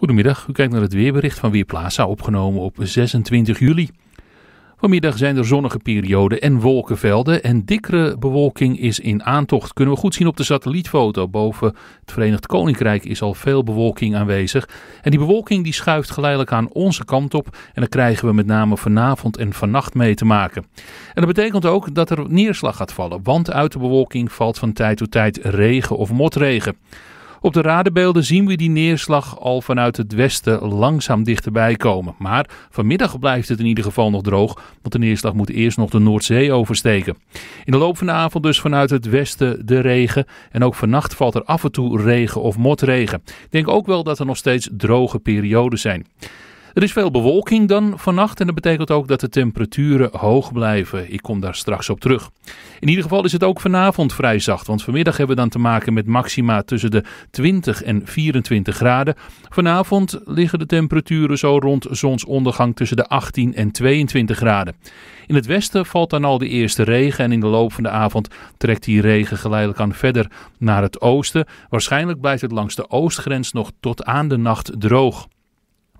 Goedemiddag, u kijkt naar het weerbericht van Weerplaza, opgenomen op 26 juli. Vanmiddag zijn er zonnige perioden en wolkenvelden en dikkere bewolking is in aantocht. Kunnen we goed zien op de satellietfoto. Boven het Verenigd Koninkrijk is al veel bewolking aanwezig. En die bewolking die schuift geleidelijk aan onze kant op en daar krijgen we met name vanavond en vannacht mee te maken. En dat betekent ook dat er neerslag gaat vallen, want uit de bewolking valt van tijd tot tijd regen of motregen. Op de radenbeelden zien we die neerslag al vanuit het westen langzaam dichterbij komen. Maar vanmiddag blijft het in ieder geval nog droog, want de neerslag moet eerst nog de Noordzee oversteken. In de loop van de avond dus vanuit het westen de regen. En ook vannacht valt er af en toe regen of motregen. Ik denk ook wel dat er nog steeds droge perioden zijn. Er is veel bewolking dan vannacht en dat betekent ook dat de temperaturen hoog blijven. Ik kom daar straks op terug. In ieder geval is het ook vanavond vrij zacht, want vanmiddag hebben we dan te maken met maxima tussen de 20 en 24 graden. Vanavond liggen de temperaturen zo rond zonsondergang tussen de 18 en 22 graden. In het westen valt dan al de eerste regen en in de loop van de avond trekt die regen geleidelijk aan verder naar het oosten. Waarschijnlijk blijft het langs de oostgrens nog tot aan de nacht droog.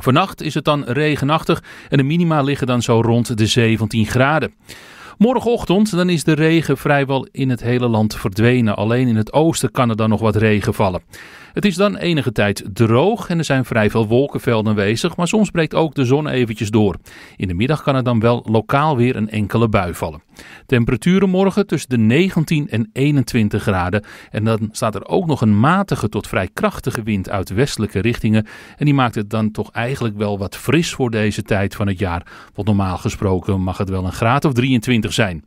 Vannacht is het dan regenachtig en de minima liggen dan zo rond de 17 graden. Morgenochtend dan is de regen vrijwel in het hele land verdwenen. Alleen in het oosten kan er dan nog wat regen vallen. Het is dan enige tijd droog en er zijn vrij veel wolkenvelden aanwezig, maar soms breekt ook de zon eventjes door. In de middag kan er dan wel lokaal weer een enkele bui vallen. Temperaturen morgen tussen de 19 en 21 graden en dan staat er ook nog een matige tot vrij krachtige wind uit westelijke richtingen en die maakt het dan toch eigenlijk wel wat fris voor deze tijd van het jaar. Want normaal gesproken mag het wel een graad of 23 zijn.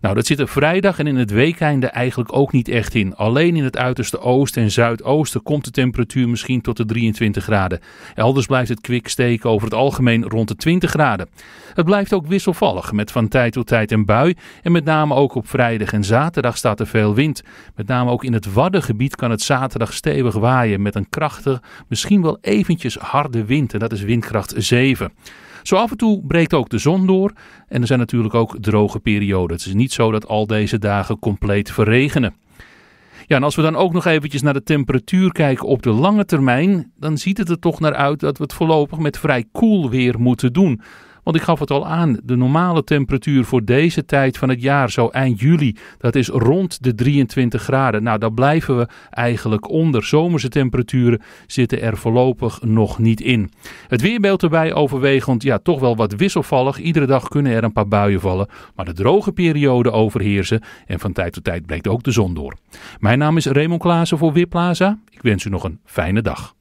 Nou, dat zit er vrijdag en in het weekende eigenlijk ook niet echt in. Alleen in het uiterste oosten en zuidoosten komt de temperatuur misschien tot de 23 graden. Elders blijft het kwik steken over het algemeen rond de 20 graden. Het blijft ook wisselvallig met van tijd tot tijd een bui. En met name ook op vrijdag en zaterdag staat er veel wind. Met name ook in het Waddengebied kan het zaterdag stevig waaien met een krachtige, misschien wel eventjes harde wind. En dat is windkracht 7. Zo af en toe breekt ook de zon door en er zijn natuurlijk ook droge perioden. Het is niet zo dat al deze dagen compleet verregenen. Ja, en als we dan ook nog eventjes naar de temperatuur kijken op de lange termijn, dan ziet het er toch naar uit dat we het voorlopig met vrij koel weer moeten doen. Want ik gaf het al aan, de normale temperatuur voor deze tijd van het jaar, zo eind juli, dat is rond de 23 graden. Nou, daar blijven we eigenlijk onder. Zomerse temperaturen zitten er voorlopig nog niet in. Het weerbeeld erbij overwegend, ja, toch wel wat wisselvallig. Iedere dag kunnen er een paar buien vallen, maar de droge periode overheersen en van tijd tot tijd breekt ook de zon door. Mijn naam is Raymond Klaassen voor Weerplaza. Ik wens u nog een fijne dag.